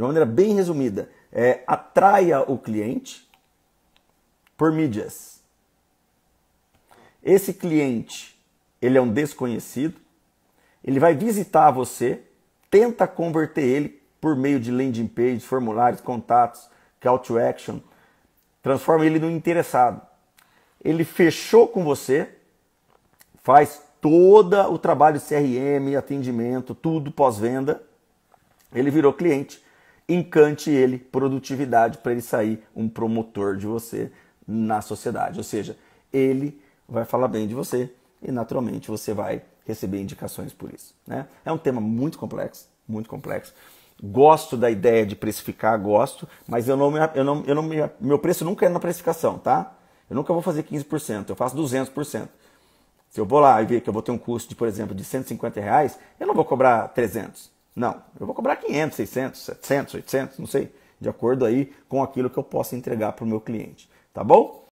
de uma maneira bem resumida, é atraia o cliente por mídias. Esse cliente, ele é um desconhecido, ele vai visitar você, tenta converter ele por meio de landing page, formulários, contatos, call to action, transforma ele no interessado. Ele fechou com você, faz todo o trabalho CRM, atendimento, tudo pós-venda, ele virou cliente encante ele produtividade para ele sair um promotor de você na sociedade. Ou seja, ele vai falar bem de você e naturalmente você vai receber indicações por isso. Né? É um tema muito complexo, muito complexo. Gosto da ideia de precificar, gosto, mas eu não, eu não, eu não meu preço nunca é na precificação, tá? Eu nunca vou fazer 15%, eu faço 200%. Se eu vou lá e ver que eu vou ter um custo, de, por exemplo, de 150 reais, eu não vou cobrar 300. Não, eu vou cobrar 500, 600, 700, 800, não sei, de acordo aí com aquilo que eu possa entregar para o meu cliente, tá bom?